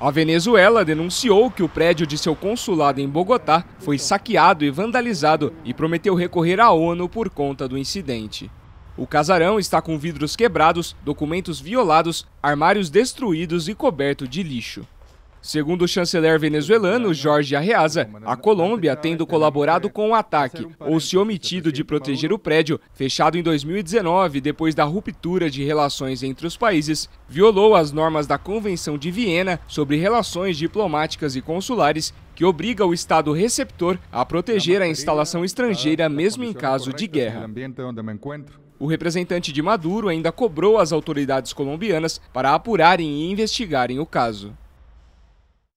A Venezuela denunciou que o prédio de seu consulado em Bogotá foi saqueado e vandalizado e prometeu recorrer à ONU por conta do incidente. O casarão está com vidros quebrados, documentos violados, armários destruídos e coberto de lixo. Segundo o chanceler venezuelano Jorge Arreaza, a Colômbia, tendo colaborado com o ataque ou se omitido de proteger o prédio, fechado em 2019 depois da ruptura de relações entre os países, violou as normas da Convenção de Viena sobre relações diplomáticas e consulares que obriga o Estado receptor a proteger a instalação estrangeira mesmo em caso de guerra. O representante de Maduro ainda cobrou as autoridades colombianas para apurarem e investigarem o caso.